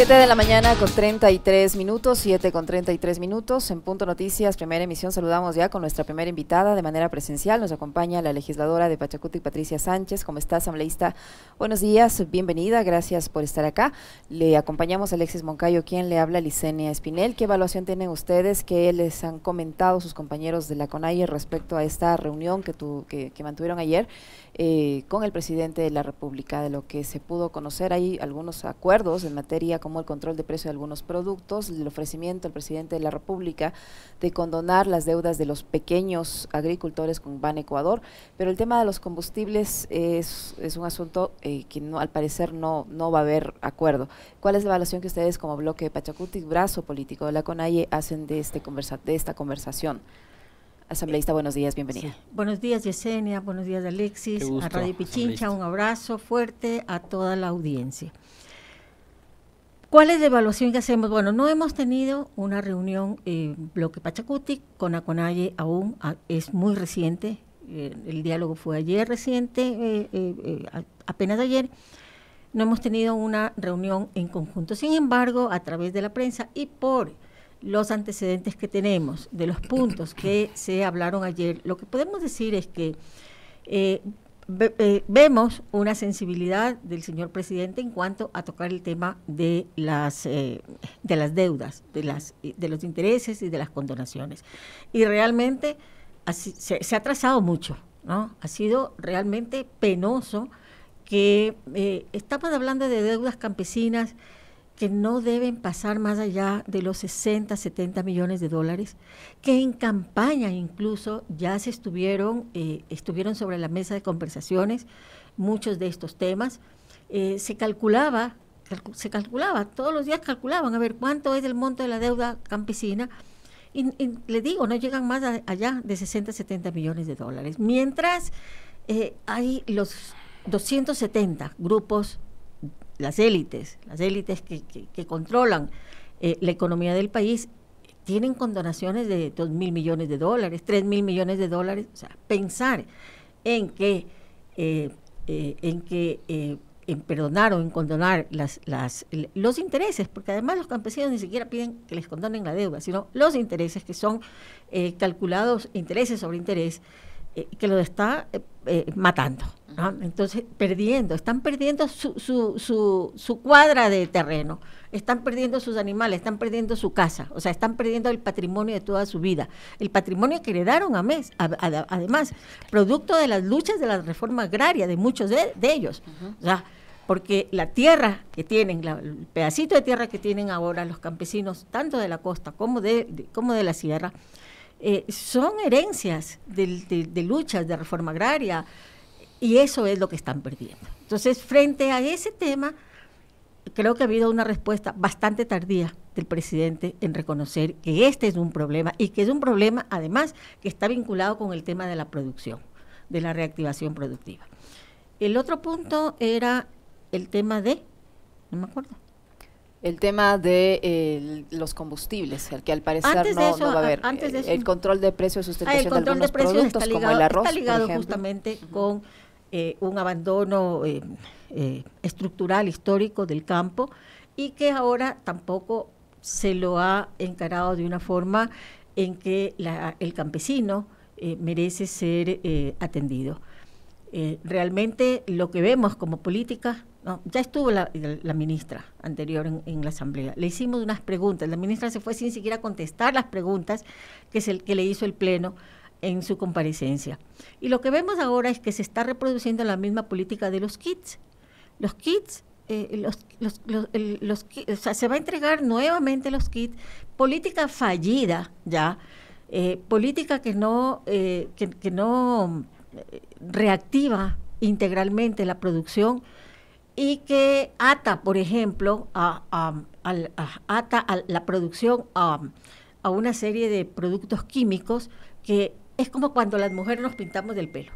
7 de la mañana con 33 minutos, 7 con 33 minutos. En Punto Noticias, primera emisión, saludamos ya con nuestra primera invitada de manera presencial. Nos acompaña la legisladora de Pachacuti, Patricia Sánchez. ¿Cómo está, asambleísta? Buenos días, bienvenida, gracias por estar acá. Le acompañamos a Alexis Moncayo, quien le habla, Licenia Espinel. ¿Qué evaluación tienen ustedes? ¿Qué les han comentado sus compañeros de la CONAIE respecto a esta reunión que, que mantuvieron ayer? Eh, con el presidente de la República. De lo que se pudo conocer, hay algunos acuerdos en materia como el control de precio de algunos productos, el ofrecimiento al presidente de la República de condonar las deudas de los pequeños agricultores con Ban Ecuador, pero el tema de los combustibles es, un asunto eh, que no, al parecer no, no va a haber acuerdo. ¿Cuál es la evaluación que ustedes como bloque de Pachacuti, brazo político de la CONAIE, hacen de, este de esta conversación? Asambleísta, buenos días, bienvenida. Buenos días, Yesenia, buenos días, Alexis, a Radio Pichincha, un abrazo fuerte a toda la audiencia. ¿Cuál es la evaluación que hacemos? Bueno, no hemos tenido una reunión en eh, bloque Pachacuti con Aconalle aún, es muy reciente, eh, el diálogo fue ayer reciente, eh, apenas ayer, no hemos tenido una reunión en conjunto. Sin embargo, a través de la prensa y por los antecedentes que tenemos, de los puntos que se hablaron ayer, lo que podemos decir es que eh, eh, vemos una sensibilidad del señor presidente en cuanto a tocar el tema de las, eh, de las deudas, de, las, de los intereses y de las condonaciones. Y realmente se, ha trazado mucho, ¿no? Ha sido realmente penoso que estamos hablando de deudas campesinas que no deben pasar más allá de los 60, 70 millones de dólares, que en campaña incluso ya se estuvieron, eh, estuvieron sobre la mesa de conversaciones muchos de estos temas. Eh, se calculaba, se calculaba, todos los días calculaban a ver cuánto es el monto de la deuda campesina. Y, le digo, no llegan más allá de 60, 70 millones de dólares. Mientras eh, hay los 270 grupos las élites, las élites que, que, controlan eh, la economía del país, tienen condonaciones de 2 mil millones de dólares, 3 mil millones de dólares. O sea, pensar en que, eh, eh, en, que en perdonar o en condonar las, las, los intereses, porque además los campesinos ni siquiera piden que les condonen la deuda, sino los intereses que son calculados, intereses sobre interés. Eh, que lo está eh, eh, matando. Entonces, perdiendo, están perdiendo su, su, su, cuadra de terreno, están perdiendo sus animales, están perdiendo su casa, o sea, están perdiendo el patrimonio de toda su vida, el patrimonio que heredaron a mes, además, producto de las luchas de la reforma agraria de muchos de, ellos. porque la tierra que tienen, el pedacito de tierra que tienen ahora los campesinos, tanto de la costa como de como de la sierra, eh, son herencias de, luchas de reforma agraria y eso es lo que están perdiendo. Entonces, frente a ese tema, creo que ha habido una respuesta bastante tardía del presidente en reconocer que este es un problema y que es un problema, además, que está vinculado con el tema de la producción, de la reactivación productiva. El otro punto era el tema de, no me acuerdo, el tema de eh, los combustibles, el que al parecer no, va a haber. Eh, el control de precios y sustentación ah, el control de productos como el arroz. Está ligado justamente con eh, un abandono estructural, histórico del campo y que ahora tampoco se lo ha encarado de una forma en que el campesino merece ser atendido. realmente lo que vemos como política ya estuvo la, ministra anterior en, la asamblea. Le hicimos unas preguntas. La ministra se fue sin siquiera contestar las preguntas que, le hizo el Pleno en su comparecencia. Y lo que vemos ahora es que se está reproduciendo la misma política de los kits. Los kits, eh, se va a entregar nuevamente los kits, política fallida ya, eh, política que no, eh, que no reactiva integralmente la producción y que ata, por ejemplo, a, ata a la producción a, una serie de productos químicos que es como cuando las mujeres nos pintamos del pelo.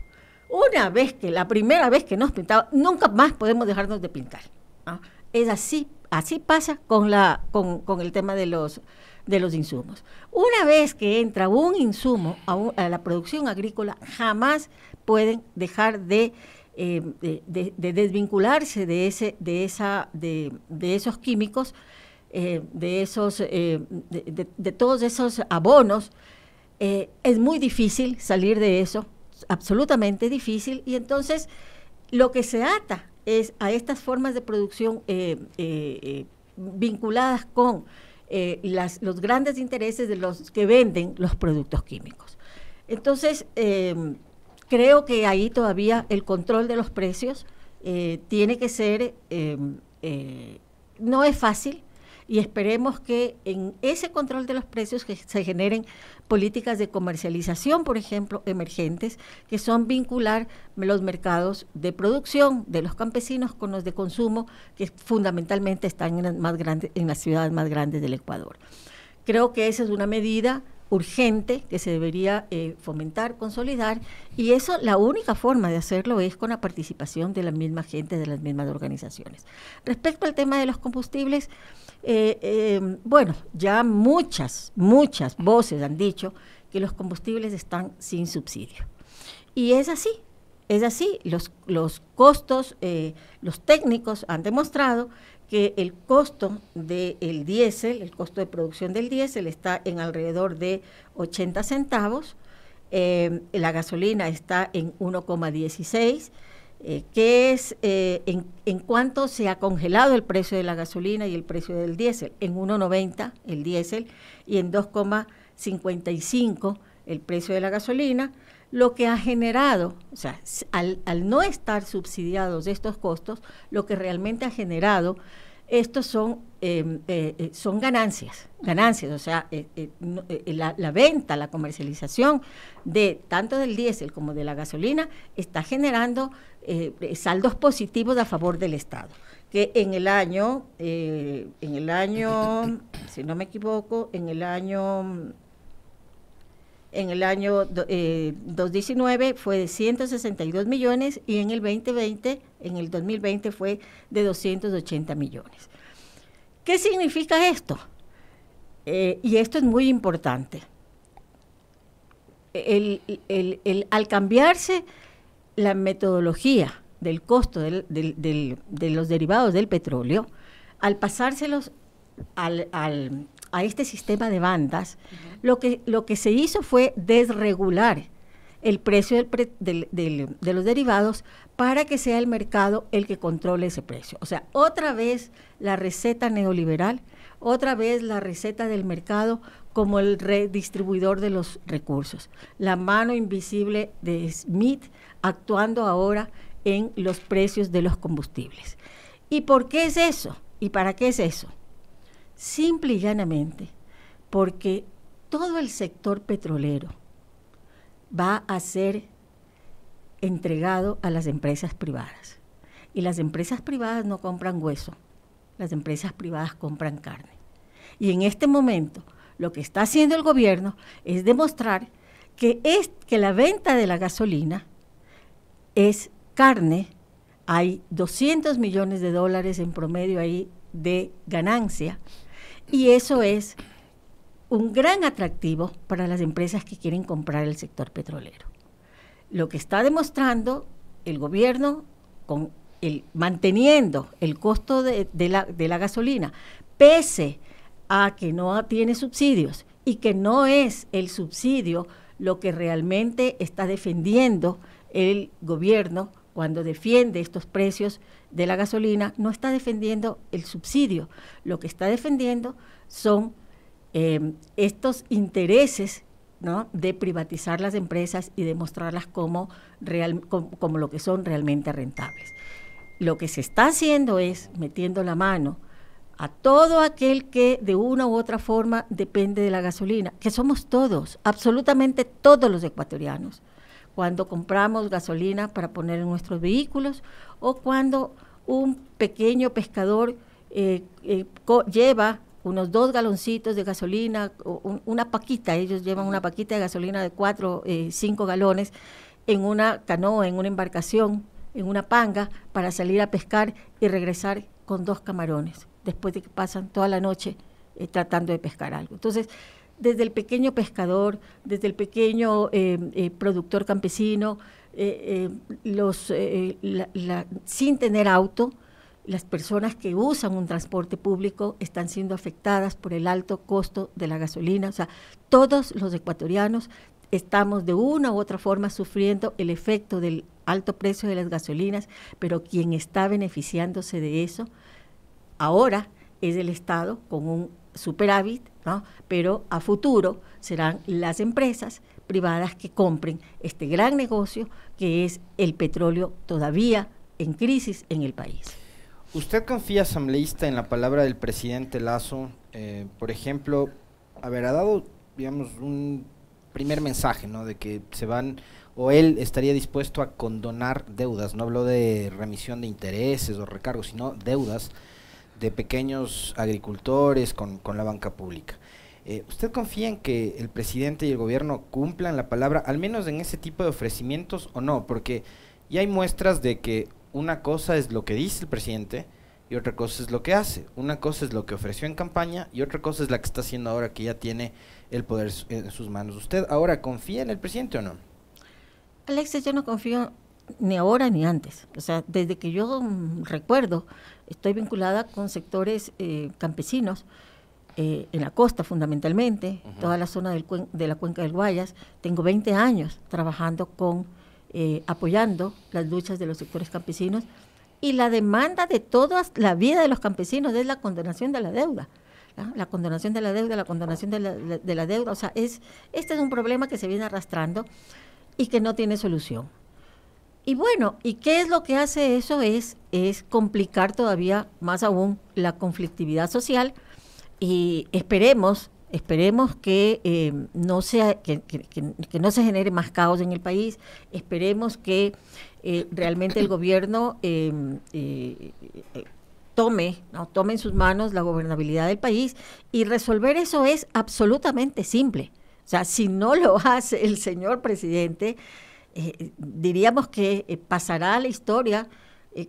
Una vez que, la primera vez que nos pintamos, nunca más podemos dejarnos de pintar. ¿ah? Es así, así pasa con, la, con, el tema de los, de los insumos. Una vez que entra un insumo a la producción agrícola, jamás pueden dejar de eh, de, desvincularse de, ese, de, esa, de, esos químicos, eh, de, esos, eh, de, todos esos abonos, es muy difícil salir de eso, absolutamente difícil, y entonces lo que se ata es a estas formas de producción vinculadas con los grandes intereses de los que venden los productos químicos. Entonces, Creo que ahí todavía el control de los precios eh, tiene que ser, eh, eh, no es fácil, y esperemos que en ese control de los precios que se generen políticas de comercialización, por ejemplo, emergentes, que son vincular los mercados de producción de los campesinos con los de consumo, que fundamentalmente están más grandes, en las ciudades más grandes del Ecuador. Creo que esa es una medida urgente que se debería eh, fomentar, consolidar, y eso la única forma de hacerlo es con la participación de la misma gente, de las mismas organizaciones. Respecto al tema de los combustibles, eh, eh, bueno, ya muchas, muchas voces han dicho que los combustibles están sin subsidio. Y es así, es así, los, los costos, los técnicos han demostrado que el costo del diésel, el costo de producción del diésel está en alrededor de 80 centavos, eh, la gasolina está en 1,16, eh, que es eh, en, en, cuanto se ha congelado el precio de la gasolina y el precio del diésel, en 1,90 el diésel y en 2,55 el precio de la gasolina lo que ha generado, o sea, al, no estar subsidiados estos costos, lo que realmente ha generado estos son, em, eh, eh, son ganancias, ganancias, o sea, eh, la, la, venta, la comercialización de tanto del diésel como de la gasolina está generando saldos positivos a favor del Estado, que en el año, en el año, si no me equivoco, en el año en el año 2019 eh, fue de 162 millones y en el 2020, en el 2020 fue de 280 millones. ¿Qué significa esto? Eh, y esto es muy importante. al cambiarse la metodología del costo de los derivados del petróleo, al pasárselos a este sistema de bandas, lo que, lo que se hizo fue desregular el precio de los derivados para que sea el mercado el que controle ese precio. O sea, otra vez la receta neoliberal, otra vez la receta del mercado como el redistribuidor de los recursos. La mano invisible de Smith actuando ahora en los precios de los combustibles. ¿Y por qué es eso? ¿Y para qué es eso? Simple y llanamente porque todo el sector petrolero va a ser entregado a las empresas privadas. Y las empresas privadas no compran hueso, las empresas privadas compran carne. Y en este momento lo que está haciendo el gobierno es demostrar que, es, que la venta de la gasolina es carne. Hay 200 millones de dólares en promedio ahí de ganancia. Y eso es un gran atractivo para las empresas que quieren comprar el sector petrolero. Lo que está demostrando el gobierno con el, manteniendo el costo de, la, de la gasolina, pese a que no tiene subsidios y que no es el subsidio lo que realmente está defendiendo el gobierno cuando defiende estos precios de la gasolina, no está defendiendo el subsidio, lo que está defendiendo son eh, estos intereses de privatizar las empresas y demostrarlas como, como, lo que son realmente rentables. Lo que se está haciendo es metiendo la mano a todo aquel que de una u otra forma depende de la gasolina, que somos todos, absolutamente todos los ecuatorianos, cuando compramos gasolina para poner en nuestros vehículos o cuando un pequeño pescador eh, eh, lleva unos dos galoncitos de gasolina, una paquita, ellos llevan una paquita de gasolina de cuatro, eh, cinco galones en una canoa, en una embarcación, en una panga, para salir a pescar y regresar con dos camarones, después de que pasan toda la noche eh, tratando de pescar algo. Entonces, desde el pequeño pescador, desde el pequeño eh, eh, productor campesino, los, sin tener auto, las personas que usan un transporte público están siendo afectadas por el alto costo de la gasolina. O sea, todos los ecuatorianos estamos de una u otra forma sufriendo el efecto del alto precio de las gasolinas, pero quien está beneficiándose de eso ahora es el Estado con un superávit, ¿no? pero a futuro serán las empresas privadas que compren este gran negocio que es el petróleo todavía en crisis en el país. ¿Usted confía, asambleísta, en la palabra del presidente Lazo? Eh, por ejemplo, haber dado, digamos, un primer mensaje, ¿no? De que se van, o él estaría dispuesto a condonar deudas, no hablo de remisión de intereses o recargos, sino deudas de pequeños agricultores con, la banca pública. Eh, ¿Usted confía en que el presidente y el gobierno cumplan la palabra, al menos en ese tipo de ofrecimientos o no? Porque ya hay muestras de que una cosa es lo que dice el presidente y otra cosa es lo que hace. Una cosa es lo que ofreció en campaña y otra cosa es la que está haciendo ahora que ya tiene el poder en sus manos. ¿Usted ahora confía en el presidente o no? Alexis, yo no confío ni ahora ni antes. O sea, desde que yo mm, recuerdo, estoy vinculada con sectores eh, campesinos. Eh, en la costa fundamentalmente, toda la zona del de la cuenca del Guayas. Tengo 20 años trabajando con eh, apoyando las luchas de los sectores campesinos y la demanda de toda la vida de los campesinos es la condonación de la deuda. La condonación de la deuda, la condonación de la, de la deuda. O sea, es, este es un problema que se viene arrastrando y que no tiene solución. Y bueno, ¿y qué es lo que hace eso? Es, es complicar todavía más aún la conflictividad social y esperemos Esperemos que, eh, no sea, no se genere más caos en el país. Esperemos que eh, realmente el gobierno eh, tome, ¿no? tome en sus manos la gobernabilidad del país. Y resolver eso es absolutamente simple. O sea, si no lo hace el señor presidente, diríamos que pasará a la historia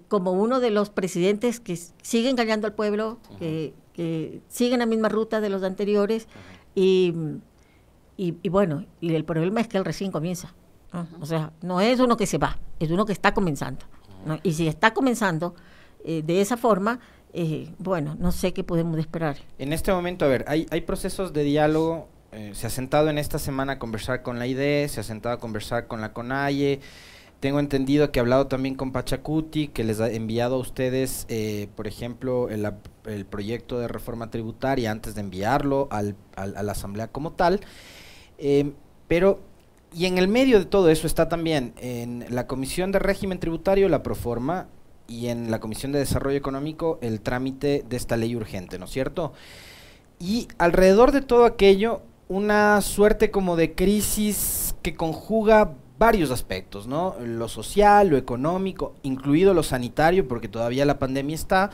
como uno de los presidentes que sigue engañando al pueblo, que siguen la misma ruta de los anteriores y, y, bueno, y el problema es que el recién comienza. O sea, no es uno que se va, es uno que está comenzando. Y si está comenzando eh, de esa forma, eh, bueno, no sé qué podemos esperar. En este momento, a ver, hay, hay procesos de diálogo. Eh, se ha sentado en esta semana a conversar con la IDE, se ha sentado a conversar con la CONAIE. Tengo entendido que ha hablado también con Pachacuti, que les ha enviado a ustedes, eh, por ejemplo, el, proyecto de reforma tributaria antes de enviarlo a la Asamblea como tal. Em, pero, y en el medio de todo eso está también en la Comisión de Régimen Tributario, la Proforma, y en la Comisión de Desarrollo Económico, el trámite de esta ley urgente, ¿no es cierto? Y alrededor de todo aquello, una suerte como de crisis que conjuga varios aspectos, ¿no? Lo social, lo económico, incluido lo sanitario, porque todavía la pandemia está,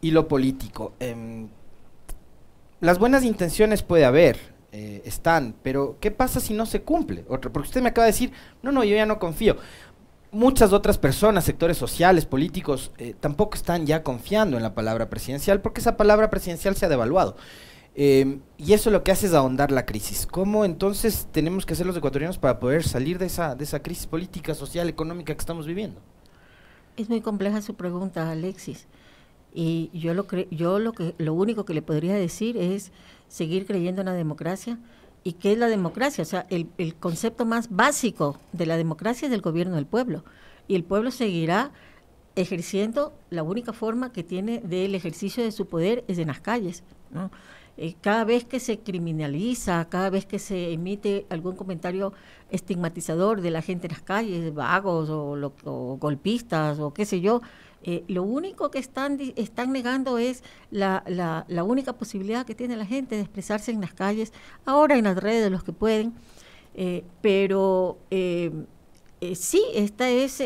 y lo político. Em, las buenas intenciones puede haber, eh, están, pero ¿qué pasa si no se cumple? Otro, porque usted me acaba de decir, no, no, yo ya no confío. Muchas otras personas, sectores sociales, políticos, eh, tampoco están ya confiando en la palabra presidencial porque esa palabra presidencial se ha devaluado. Em, y eso lo que hace es ahondar la crisis. ¿Cómo entonces tenemos que hacer los ecuatorianos para poder salir de esa, de esa crisis política, social, económica que estamos viviendo? Es muy compleja su pregunta, Alexis. Y yo lo, yo lo, que, lo único que le podría decir es seguir creyendo en la democracia. ¿Y qué es la democracia? O sea, el, el concepto más básico de la democracia es el gobierno del pueblo. Y el pueblo seguirá ejerciendo, la única forma que tiene del ejercicio de su poder es en las calles. ¿no? Eh, cada vez que se criminaliza, cada vez que se emite algún comentario estigmatizador de la gente en las calles, vagos o, golpistas o qué sé yo, eh, lo único que están, negando es la, única posibilidad que tiene la gente de expresarse en las calles, ahora en las redes de los que pueden, eh, pero... sí, esta es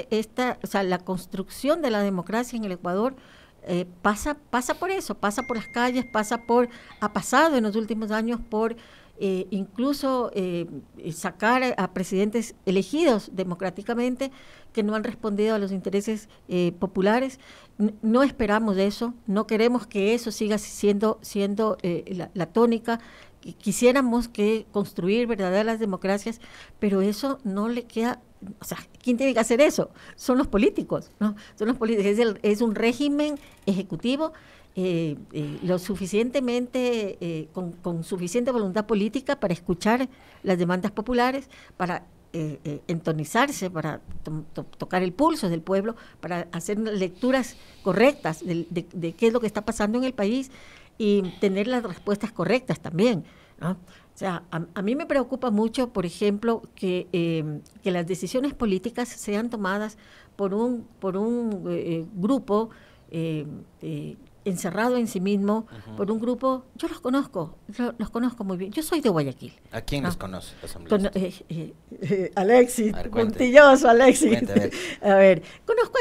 la construcción de la democracia en el Ecuador eh, pasa, pasa por eso, pasa por las calles, pasa por, ha pasado en los últimos años por eh, incluso eh, sacar a presidentes elegidos democráticamente que no han respondido a los intereses populares. no esperamos eso, no queremos que eso siga siendo, siendo la, tónica. Quisiéramos que construir verdaderas democracias, pero eso no le queda o sea, ¿quién tiene que hacer eso? Son los políticos, ¿no? Son los políticos. Es, un régimen ejecutivo eh, eh, lo suficientemente, eh, con, suficiente voluntad política para escuchar las demandas populares, para entonizarse, para tocar el pulso del pueblo, para hacer lecturas correctas de, de, qué es lo que está pasando en el país y tener las respuestas correctas también, ¿no? O sea, a, mí me preocupa mucho, por ejemplo, em, que, las decisiones políticas sean tomadas por un, por un eh, eh, grupo em, eh, encerrado en sí mismo por un grupo, yo los conozco, los conozco muy bien. Yo soy de Guayaquil. ¿A quién los conoce? Alexis, Alexis. a, ver. conozco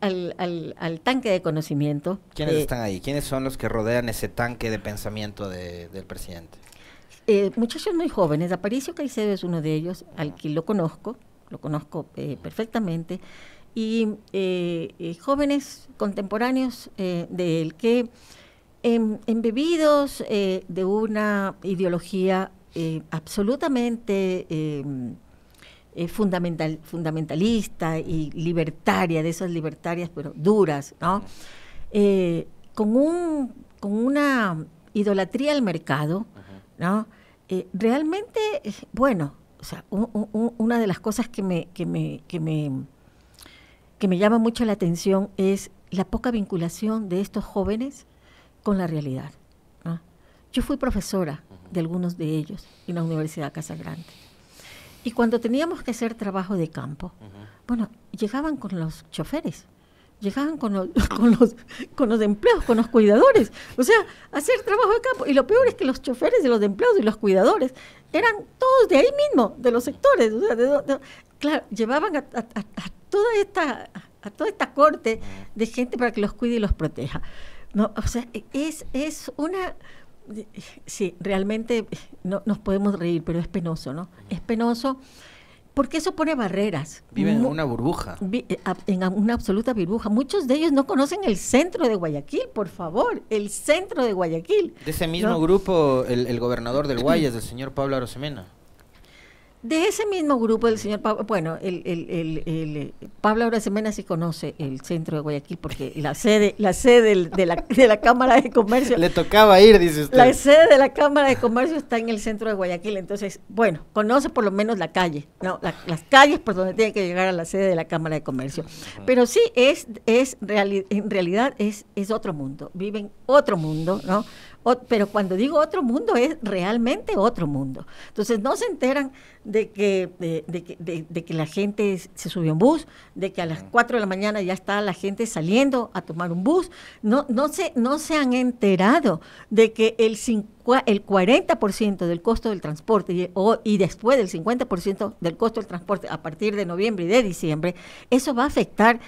al, tanque de conocimiento. ¿Quiénes están ahí? ¿Quiénes son los que rodean ese tanque de pensamiento del presidente? eh, muchachos muy jóvenes. Aparicio Caicedo es uno de ellos, al que lo conozco, lo conozco eh, perfectamente. Y eh, eh, jóvenes contemporáneos de él que em, embebidos de una ideología absolutamente em, fundamental, fundamentalista y libertaria, de esas libertarias pero duras, con, un, con una idolatría al mercado, ¿no? Eh, realmente, bueno, una de las cosas que me, que me, llama mucho la atención es la poca vinculación de estos jóvenes con la realidad. Yo fui profesora de algunos de ellos en la Universidad Casa Grande Y cuando teníamos que hacer trabajo de campo, bueno, llegaban con los choferes llegaban con los, con los, con los empleados, con los cuidadores. O sea, hacer trabajo de campo. Y lo peor es que los choferes de los empleados y los cuidadores eran todos de ahí mismo, de los sectores. O sea, de, claro, llevaban a, toda esta, a toda esta corte de gente para que los cuide y los proteja. No, o sea, es, es una... Sí, realmente no, nos podemos reír, pero es penoso, ¿no? Es penoso porque eso pone barreras. Viven en una burbuja. Eh, en una absoluta burbuja. Muchos de ellos no conocen el centro de Guayaquil, por favor, el centro de Guayaquil. De ese mismo grupo, el, el, gobernador del Guayas, el señor Pablo Arosemena. De ese mismo grupo del señor Pablo, bueno, el, el, el, el eh, Pablo Aura Semena sí conoce el centro de Guayaquil porque la sede, la sede de la, de la Cámara de Comercio. Le tocaba ir, dice usted. La sede de la Cámara de Comercio está en el centro de Guayaquil, entonces, bueno, conoce por lo menos la calle, no, las calles por donde tiene que llegar a la sede de la Cámara de Comercio. Pero sí es, es en realidad es, es otro mundo, viven otro mundo, ¿no? pero cuando digo otro mundo es realmente otro mundo. Entonces no se enteran de que, de, que la gente se subió un bus, de que a las 4 de la mañana ya está la gente saliendo a tomar un bus. No, no, se, no se han enterado de que el, el 40% del costo del transporte y, o, y después del 50% del costo del transporte a partir de noviembre y de diciembre, eso va a afectar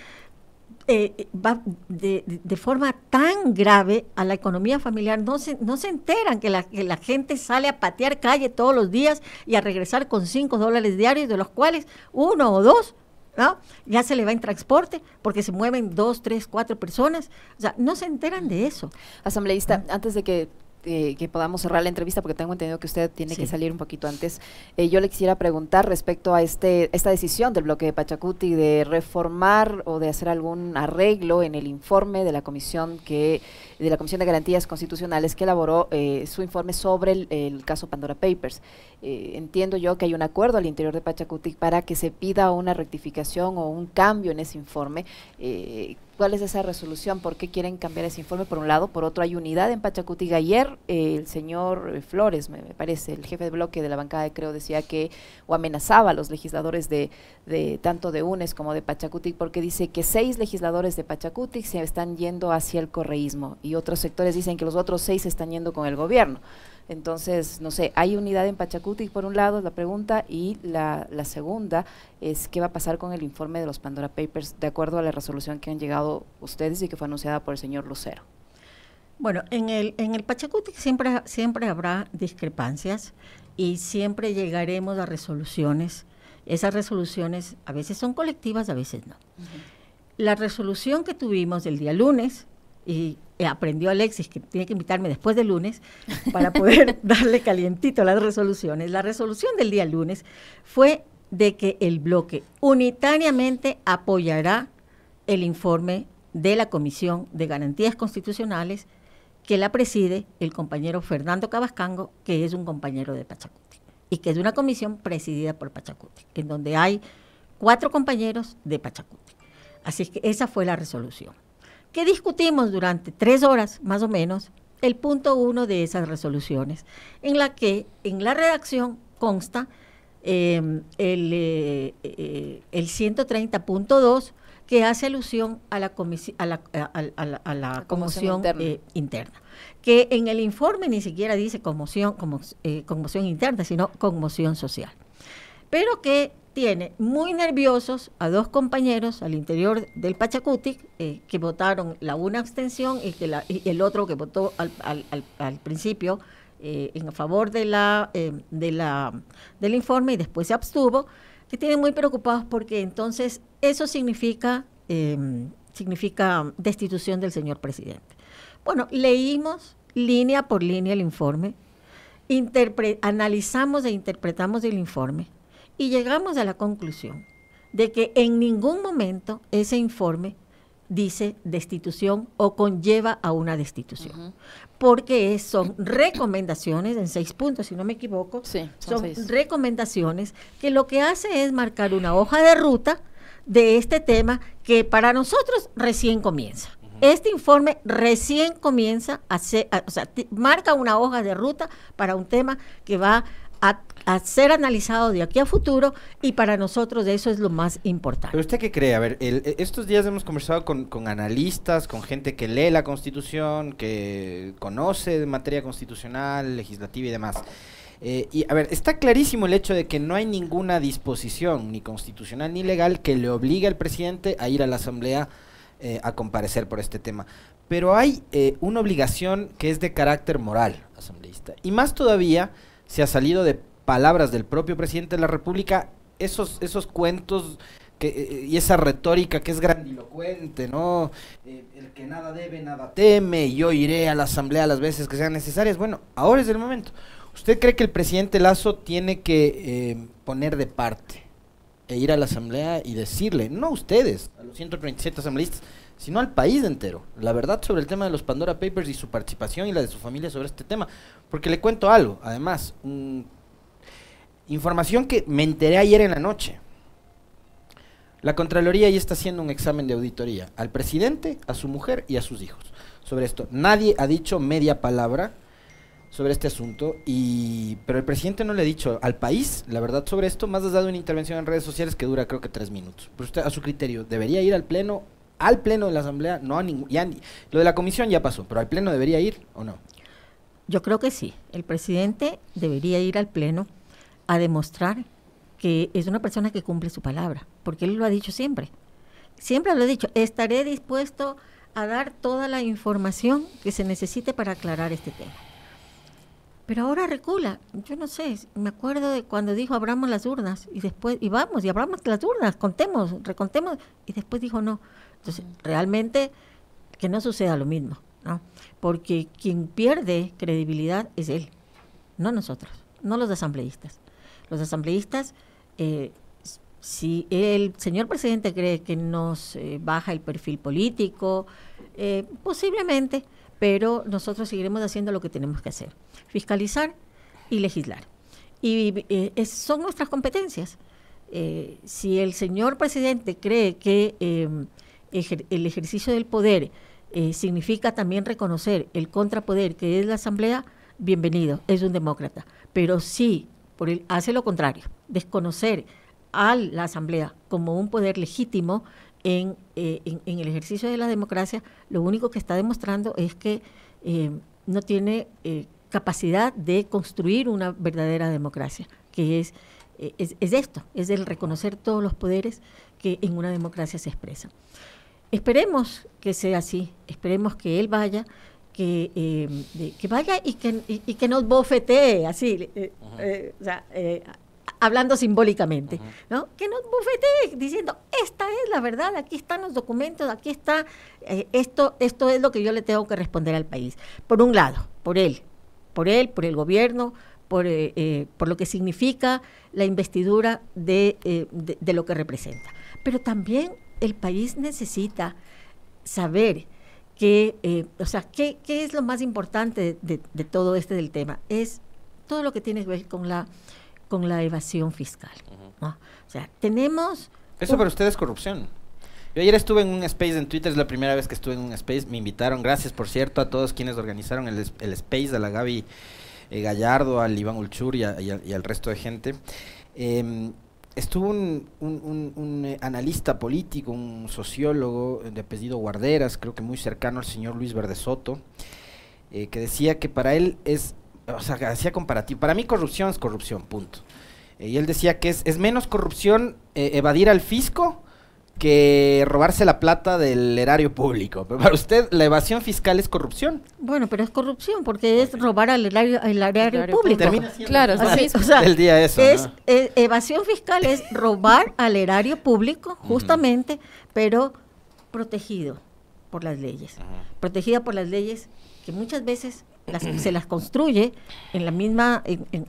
eh, va de, forma tan grave a la economía familiar, no se, no se enteran que la, gente sale a patear calle todos los días y a regresar con 5 dólares diarios, de los cuales uno o dos ¿no? Ya se le va en transporte porque se mueven dos, tres, cuatro personas. O sea, no se enteran de eso. Asambleísta, antes de que eh, que podamos cerrar la entrevista, porque tengo entendido que usted tiene que salir un poquito antes, eh, yo le quisiera preguntar respecto a este esta decisión del bloque de Pachacuti de reformar o de hacer algún arreglo en el informe de la comisión que de la comisión de garantías constitucionales que elaboró eh, su informe sobre el, el caso Pandora Papers. entiendo yo que hay un acuerdo al interior de Pachacuti para que se pida una rectificación o un cambio en ese informe cuál es esa resolución, por qué quieren cambiar ese informe, por un lado, por otro hay unidad en Pachacuti. Ayer eh, el señor eh, Flores, me, parece, el jefe de bloque de la bancada de Creo, decía que, o amenazaba a los legisladores de, tanto de UNES como de Pachacuti, porque dice que seis legisladores de Pachacuti se están yendo hacia el correísmo y otros sectores dicen que los otros seis se están yendo con el gobierno. Entonces, no sé, hay unidad en Pachacuti, por un lado, la pregunta, y la, segunda es qué va a pasar con el informe de los Pandora Papers, de acuerdo a la resolución que han llegado ustedes y que fue anunciada por el señor Lucero. Bueno, en el, en el Pachacuti siempre, siempre habrá discrepancias y siempre llegaremos a resoluciones. Esas resoluciones a veces son colectivas, a veces no. La resolución que tuvimos el día lunes y eh, aprendió Alexis que tiene que invitarme después de lunes para poder darle calientito a las resoluciones. La resolución del día lunes fue de que el bloque unitariamente apoyará el informe de la Comisión de Garantías Constitucionales que la preside el compañero Fernando Cabascango, que es un compañero de Pachacuti, y que es una comisión presidida por Pachacuti, en donde hay cuatro compañeros de Pachacuti. Así que esa fue la resolución que discutimos durante tres horas más o menos el punto uno de esas resoluciones, en la que en la redacción consta em, el, 130.2 eh, eh, que hace alusión a la, a, la, conmoción eh, interna. que en el informe ni siquiera dice conmoción, como, conmoción interna, sino conmoción social, pero que tiene muy nerviosos a dos compañeros al interior del Pachacutic eh, que votaron la una abstención y, que el otro que votó al, principio eh, en favor de la, eh, de la, del informe y después se abstuvo, que tienen muy preocupados porque entonces eso significa destitución del señor presidente. Bueno, leímos línea por línea el informe, analizamos e interpretamos el informe y llegamos a la conclusión de que en ningún momento ese informe dice destitución o conlleva a una destitución. Porque son recomendaciones, en seis puntos, si no me equivoco, son, recomendaciones que lo que hace es marcar una hoja de ruta de este tema que para nosotros recién comienza. Este informe recién comienza, a ser, o sea, marca una hoja de ruta para un tema que va a a ser analizado de aquí a futuro y para nosotros eso es lo más importante. Pero usted qué cree, a ver, eh, estos días hemos conversado con, analistas, con gente que lee la constitución, que conoce materia constitucional, legislativa y demás. Eh, y a ver, está clarísimo el hecho de que no hay ninguna disposición, ni constitucional ni legal, que le obligue al presidente a ir a la asamblea eh, a comparecer por este tema. Pero hay una obligación que es de carácter moral, asambleísta. Y más todavía se ha salido de palabras del propio presidente de la República, esos, esos cuentos eh, eh, y esa retórica que es grandilocuente, ¿no? Eh, el que nada debe, nada teme, yo iré a la asamblea las veces que sean necesarias. Bueno, ahora es el momento. ¿Usted cree que el presidente Lazo tiene que poner de parte e ir a la asamblea y decirle, no a ustedes, a los 137 asambleístas, sino al país entero, la verdad sobre el tema de los Pandora Papers y su participación y la de su familia sobre este tema? Porque le cuento algo, además, un Información que me enteré ayer en la noche. La Contraloría ya está haciendo un examen de auditoría al presidente, a su mujer y a sus hijos. Sobre esto, nadie ha dicho media palabra sobre este asunto, y, pero el presidente no le ha dicho al país la verdad sobre esto, más ha dado una intervención en redes sociales que dura creo que tres minutos. Pero usted, a su criterio, ¿debería ir al pleno? Al pleno de la Asamblea, no a ningún... lo de la comisión ya pasó, pero al pleno debería ir o no? Yo creo que sí. El presidente debería ir al pleno a demostrar que es una persona que cumple su palabra, porque él lo ha dicho siempre. Siempre lo ha dicho, estaré dispuesto a dar toda la información que se necesite para aclarar este tema. Pero ahora recula, yo no sé, me acuerdo de cuando dijo abramos las urnas y después, y vamos, y abramos las urnas, contemos, recontemos, y después dijo no. Entonces, realmente que no suceda lo mismo, ¿no? Porque quien pierde credibilidad es él, no nosotros, no los asambleístas los asambleístas, eh, si el señor presidente cree que nos baja el perfil político, eh, posiblemente, pero nosotros seguiremos haciendo lo que tenemos que hacer, fiscalizar y legislar. Y eh, son nuestras competencias. si el señor presidente cree que el ejercicio del poder significa también reconocer el contrapoder que es la Asamblea, bienvenido, es un demócrata. Pero sí por él hace lo contrario, desconocer a la Asamblea como un poder legítimo eh, en, el ejercicio de la democracia, lo único que está demostrando es que eh, no tiene eh, capacidad de construir una verdadera democracia, que es, es, es, esto, es el reconocer todos los poderes que en una democracia se expresan. Esperemos que sea así, esperemos que él vaya eh, que, vaya y que, y, que nos bofetee, así, eh, eh, hablando simbólicamente, Que nos bofetee diciendo, esta es la verdad, aquí están los documentos, aquí está, esto, esto es lo que yo le tengo que responder al país. Por un lado, por él, por él, por el gobierno, por, por, lo que significa la investidura de, lo que representa. Pero también el país necesita saber que, eh, o sea, ¿qué, es lo más importante de, todo este del tema? Es todo lo que tiene que ver con la, con la evasión fiscal. O sea, tenemos... Eso para ustedes es corrupción. Yo ayer estuve en un space en Twitter, es la primera vez que estuve en un space, me invitaron, gracias por cierto a todos quienes organizaron el, el space, a la Gaby eh, Gallardo, al Iván Ulchur y, al resto de gente. Em, estuvo un, un, eh, analista político, un sociólogo eh, de apellido Guarderas, creo que muy cercano al señor Luis Verde Soto, eh, que decía que para él es, o sea, hacía comparativo, para mí corrupción es corrupción, punto. y él decía que es, es menos corrupción evadir al fisco que robarse la plata del erario público. Pero para usted, la evasión fiscal es corrupción. Bueno, pero es corrupción porque es robar al erario, al público. claro, Así, o sea, el día eso, es, eh, evasión fiscal es robar al erario público, justamente, pero protegido por las leyes. Protegida por las leyes que muchas veces se las construye en la misma en,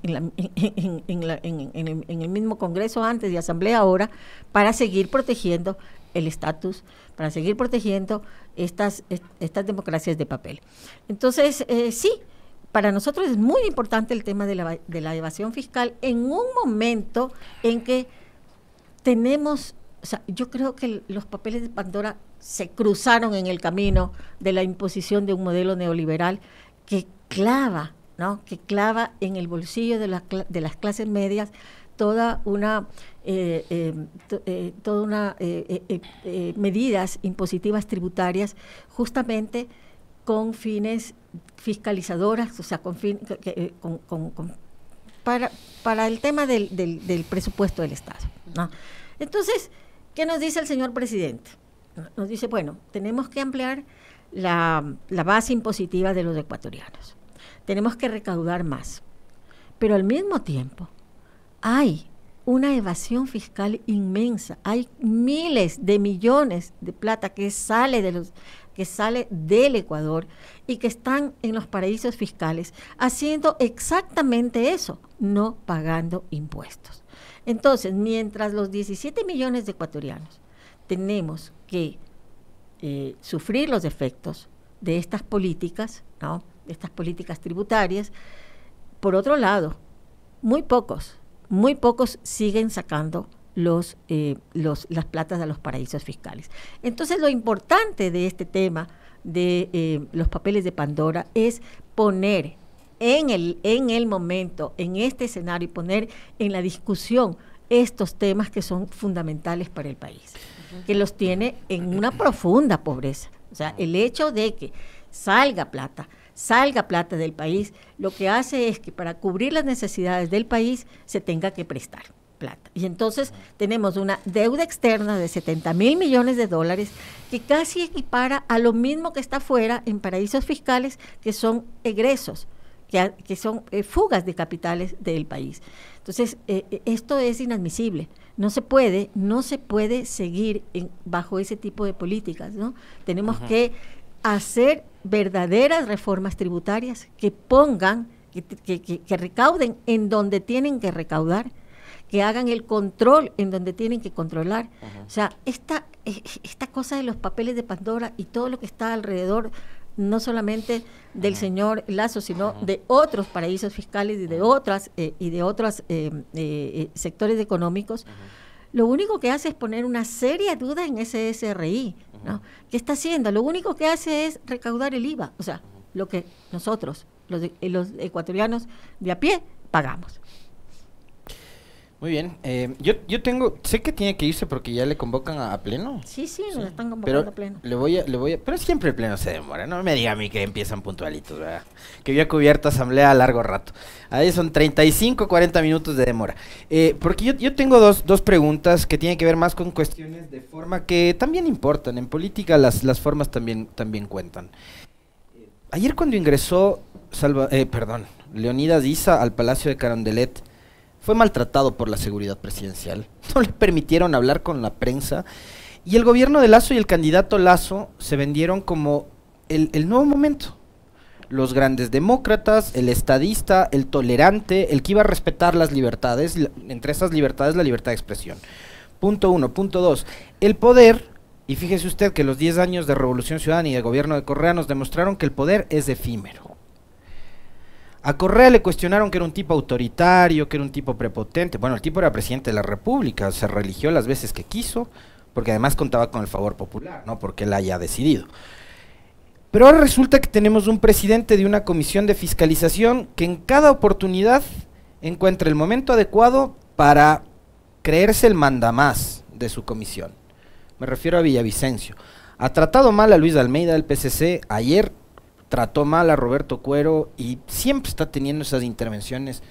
el, mismo Congreso antes y Asamblea ahora para seguir protegiendo el estatus para seguir protegiendo estas estas democracias de papel entonces eh, sí para nosotros es muy importante el tema de la, de la evasión fiscal en un momento en que tenemos o sea, yo creo que los papeles de Pandora se cruzaron en el camino de la imposición de un modelo neoliberal que clava, ¿no? Que clava en el bolsillo de, de las clases medias toda una eh, eh, eh, toda una medidas impositivas tributarias justamente con fines fiscalizadoras, o sea, con, fin, con, con, con para, para el tema del, del, presupuesto del Estado. Entonces, ¿Qué nos dice el señor presidente? Nos dice, bueno, tenemos que ampliar la, base impositiva de los ecuatorianos. Tenemos que recaudar más. Pero al mismo tiempo, hay una evasión fiscal inmensa. Hay miles de millones de plata que sale de los que sale del Ecuador y que están en los paraísos fiscales haciendo exactamente eso, no pagando impuestos. Entonces, mientras los 17 millones de ecuatorianos tenemos que eh, sufrir los efectos de estas políticas, de estas políticas tributarias, por otro lado, muy pocos, muy pocos siguen sacando eh, las platas a los paraísos fiscales. Entonces, lo importante de este tema de eh, los papeles de Pandora es poner en el, en el momento, en este escenario y poner en la discusión estos temas que son fundamentales para el país, que los tiene en una profunda pobreza. O sea, el hecho de que salga plata, salga plata del país, lo que hace es que para cubrir las necesidades del país se tenga que prestar plata. Y entonces tenemos una deuda externa de 70 mil millones de dólares que casi equipara a lo mismo que está fuera en paraísos fiscales, que son egresos que, son eh, fugas de capitales del país. Entonces, eh, eh, esto es inadmisible. No se puede, no se puede seguir bajo ese tipo de políticas, ¿no? Tenemos que hacer verdaderas reformas tributarias que pongan, que, recauden en donde tienen que recaudar, que hagan el control en donde tienen que controlar. O sea, esta, e, e, esta cosa de los papeles de Pandora y todo lo que está alrededor no solamente del señor Lazo, sino de otros paraísos fiscales y de otras eh, y de otros eh, eh, sectores económicos, lo único que hace es poner una seria duda en ese SRI, ¿no? ¿Qué está haciendo? Lo único que hace es recaudar el IVA, o sea, lo que nosotros, los ecuatorianos de a pie, pagamos. Muy bien. Eh, yo, yo tengo, sé que tiene que irse porque ya le convocan a, pleno. Sí, sí, le están convocando a pleno. Le voy le voy pero siempre el pleno se demora. No me diga a mí que empiezan puntualitos, ¿verdad? Que había cubierto asamblea a largo rato. Ahí son 35, 40 minutos de demora. Eh, porque yo, tengo dos, dos preguntas que tienen que ver más con cuestiones de forma que también importan. En política las, las formas también, también cuentan. Eh, ayer cuando ingresó, Salva, perdón, Leonidas Isa al Palacio de Carondelet, fue maltratado por la seguridad presidencial. No le permitieron hablar con la prensa. Y el gobierno de Lazo y el candidato Lazo se vendieron como el, nuevo momento. Los grandes demócratas, el estadista, el tolerante, el que iba a respetar las libertades, entre esas libertades la libertad de expresión. Punto uno. Punto dos. El poder y fíjese usted que los 10 años de Revolución Ciudadana y el gobierno de Correa nos demostraron que el poder es efímero. A Correa le cuestionaron que era un tipo autoritario, que era un tipo prepotente. Bueno, el tipo era presidente de la República, se religió las veces que quiso, porque además contaba con el favor popular, no porque él haya decidido. Pero ahora resulta que tenemos un presidente de una comisión de fiscalización que en cada oportunidad encuentra el momento adecuado para creerse el mandamás de su comisión. Me refiero a Villavicencio. Ha tratado mal a Luis Almeida del PCC ayer trató mal a Roberto Cuero y siempre está teniendo esas intervenciones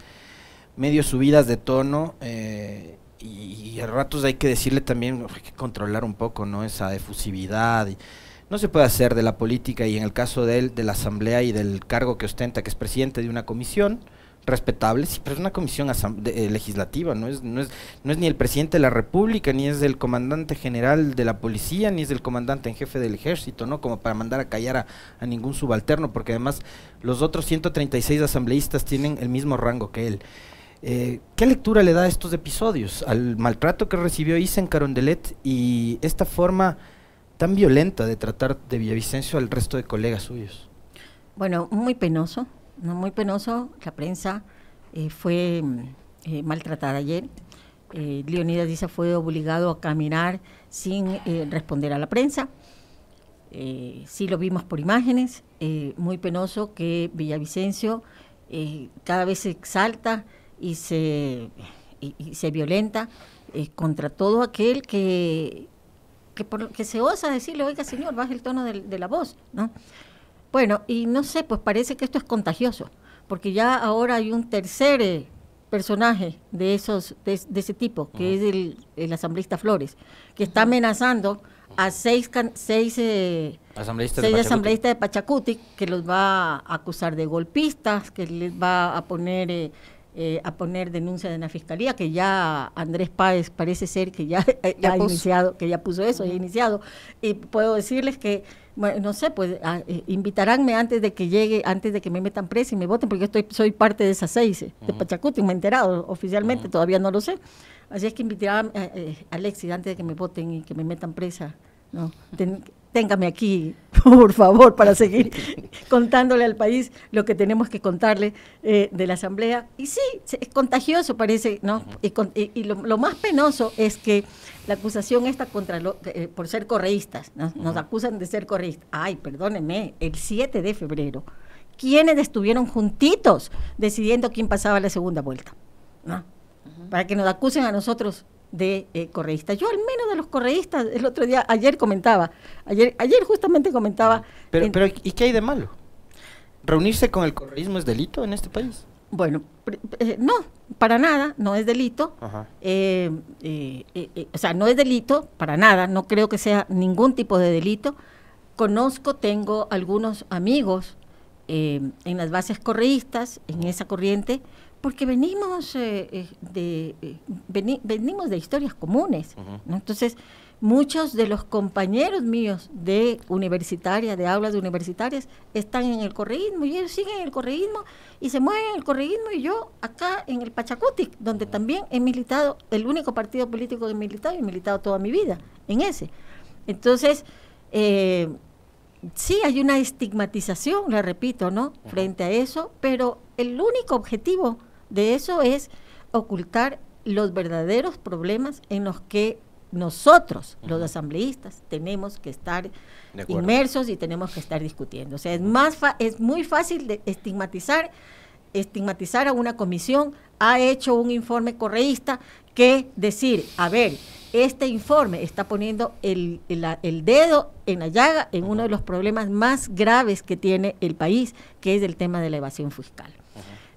medio subidas de tono eh, y, a ratos hay que decirle también, hay que controlar un poco no esa efusividad. Y, no se puede hacer de la política y en el caso de él, de la Asamblea y del cargo que ostenta, que es presidente de una comisión, respetables, pero es una comisión eh, legislativa, no es, no, es, no es ni el presidente de la República, ni es el comandante general de la policía, ni es el comandante en jefe del ejército, ¿no? Como para mandar a callar a, ningún subalterno, porque además los otros 136 asambleístas tienen el mismo rango que él. Eh, ¿Qué lectura le da a estos episodios? Al maltrato que recibió Isen Carondelet y esta forma tan violenta de tratar de Villavicencio al resto de colegas suyos. Bueno, muy penoso, muy penoso, la prensa eh, fue mm, eh, maltratada ayer. Eh, Leonidas Díaz fue obligado a caminar sin responder a la prensa. sí lo vimos por imágenes, muy penoso que Villavicencio cada vez se exalta y se, y, se violenta contra todo aquel que, se osa decirle, oiga señor, baja el tono de, de la voz, ¿no? Bueno, y no sé, pues parece que esto es contagioso, porque ya ahora hay un tercer eh, personaje de esos de, ese tipo, que es el, el, asambleísta Flores, que está amenazando a seis, can, seis, eh, asambleístas, seis de Pachacuti, que los va a acusar de golpistas, que les va a poner... Eh, eh, a poner denuncia en la fiscalía, que ya Andrés Páez parece ser que ya, ha iniciado, que ya puso eso, ya ha iniciado. Y puedo decirles que, bueno, no sé, pues ah, eh, invitaránme antes de que llegue, antes de que me metan presa y me voten, porque estoy, soy parte de esas seis, eh, de Pachacuti, me he enterado oficialmente, todavía no lo sé. Así es que invitarán a Alexis antes de que me voten y que me metan presa. No, téngame aquí, por favor, para seguir contándole al país lo que tenemos que contarle eh, de la Asamblea. Y sí, es contagioso, parece, ¿no? Y, lo, más penoso es que la acusación está contra eh, por ser correístas, nos acusan de ser correístas. Ay, perdónenme, el 7 de febrero, ¿quiénes estuvieron juntitos decidiendo quién pasaba la segunda vuelta? ¿No? Para que nos acusen a nosotros de eh, correístas. Yo al menos de los correístas, el otro día, ayer comentaba, ayer, ayer justamente comentaba... Pero, pero ¿y qué hay de malo? ¿Reunirse con el correísmo es delito en este país? Bueno, eh, no, para nada, no es delito. Eh, o sea, no es delito, para nada, no creo que sea ningún tipo de delito. Conozco, tengo algunos amigos en las bases correístas, en esa corriente, porque venimos, eh, eh, de, eh, venimos de historias comunes. Entonces, muchos de los compañeros míos de universitaria, de aulas de universitarias, están en el correísmo y ellos siguen en el correísmo y se mueven en el correísmo y yo acá en el Pachacutic, donde también he militado, el único partido político que he militado y he militado toda mi vida en ese. Entonces, eh, sí hay una estigmatización, le repito, ¿no? Frente a eso, pero el único objetivo de eso es ocultar los verdaderos problemas en los que nosotros, los asambleístas, tenemos que estar inmersos y tenemos que estar discutiendo. O sea, es, más es muy fácil de estigmatizar, estigmatizar a una comisión, ha hecho un informe correísta, que decir, a ver, este informe está poniendo el, el, dedo en la llaga en uno de los problemas más graves que tiene el país, que es el tema de la evasión fiscal.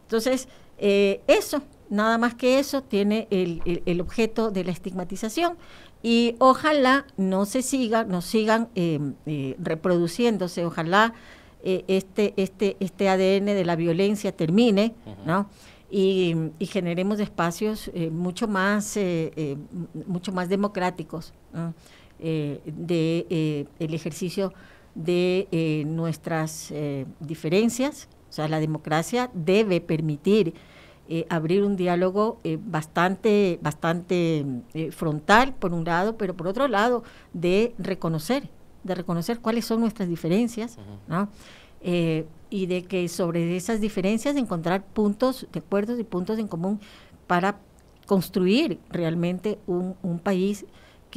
Entonces, eh, eso, nada más que eso, tiene el, objeto de la estigmatización y ojalá no se siga, no sigan em, eh, reproduciéndose, ojalá eh, este, este, este ADN de la violencia termine, Y, generemos espacios mucho más mucho más democráticos del de el ejercicio de nuestras diferencias o sea, la democracia debe permitir eh, abrir un diálogo eh, bastante, bastante eh, frontal, por un lado, pero por otro lado, de reconocer, de reconocer cuáles son nuestras diferencias, y de que sobre esas diferencias encontrar puntos de acuerdos y puntos en común para construir realmente un, un país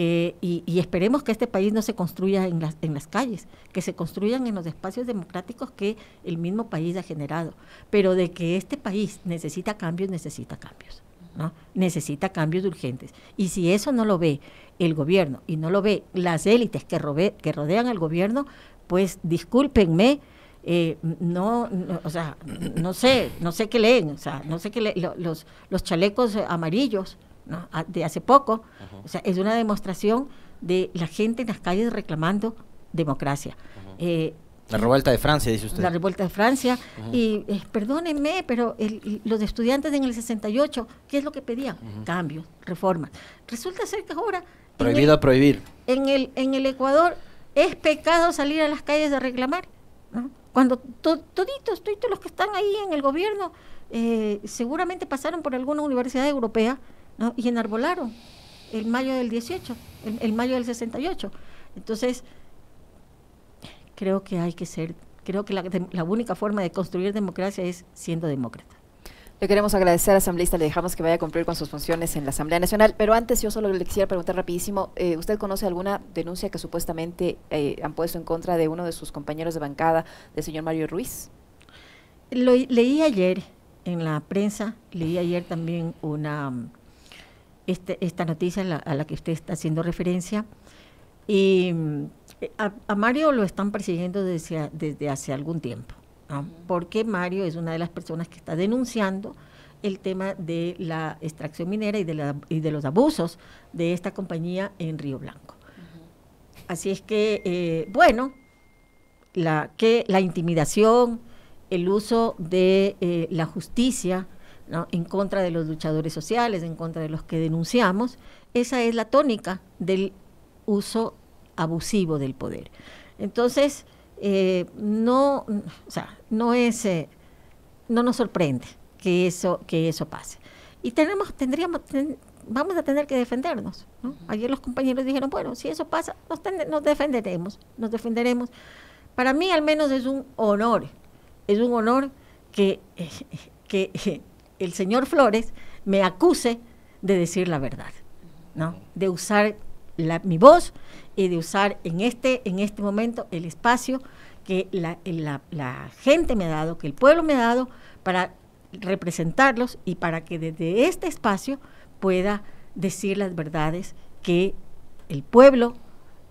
y, esperemos que este país no se construya en las, en las calles, que se construyan en los espacios democráticos que el mismo país ha generado. Pero de que este país necesita cambios, necesita cambios. ¿no? Necesita cambios urgentes. Y si eso no lo ve el gobierno y no lo ve las élites que, que rodean al gobierno, pues discúlpenme, eh, no, o sea, no sé, no sé qué leen, o sea, no sé qué leen, los, los chalecos amarillos, de hace poco. O sea, es una demostración de la gente en las calles reclamando democracia. Eh, la revuelta de Francia, dice usted. La revuelta de Francia. Y eh, perdónenme, pero los estudiantes en el 68, ¿qué es lo que pedían? Cambios, reformas. Resulta ser que ahora... Prohibido en prohibir. En el, Ecuador es pecado salir a las calles a reclamar. Cuando todos los que están ahí en el gobierno eh, seguramente pasaron por alguna universidad europea y y enarbolaron el mayo del 18, el, mayo del 68. Entonces, creo que hay que ser, creo que la, única forma de construir democracia es siendo demócrata. Le queremos agradecer a asambleísta, le dejamos que vaya a cumplir con sus funciones en la Asamblea Nacional, pero antes yo solo le quisiera preguntar rapidísimo, eh, ¿usted conoce alguna denuncia que supuestamente eh, han puesto en contra de uno de sus compañeros de bancada, del señor Mario Ruiz? Lo leí ayer en la prensa, leí ayer también una este, esta noticia a la, que usted está haciendo referencia. Y eh, a, Mario lo están persiguiendo desde, hace algún tiempo, porque Mario es una de las personas que está denunciando el tema de la extracción minera y de, la, y de los abusos de esta compañía en Río Blanco. Así es que, eh, bueno, la, que la intimidación, el uso de eh, la justicia, en contra de los luchadores sociales, en contra de los que denunciamos. Esa es la tónica del uso abusivo del poder. Entonces, eh, no, no, es, eh, no nos sorprende que eso, que eso pase. Y tenemos, tendríamos, vamos a tener que defendernos. Ayer los compañeros dijeron, bueno, si eso pasa, nos, nos defenderemos, nos defenderemos. Para mí al menos es un honor, es un honor que, que, el señor Flores me acuse de decir la verdad, ¿no? De usar mi voz y de usar en este, en este momento el espacio que la, gente me ha dado, que el pueblo me ha dado para representarlos y para que desde este espacio pueda decir las verdades que el pueblo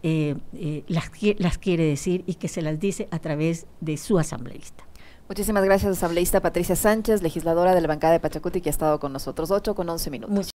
eh, eh, las, las quiere decir y que se las dice a través de su asambleísta. Muchísimas gracias, asambleísta Patricia Sánchez, legisladora de la bancada de Pachacuti, que ha estado con nosotros 8 con 11 minutos.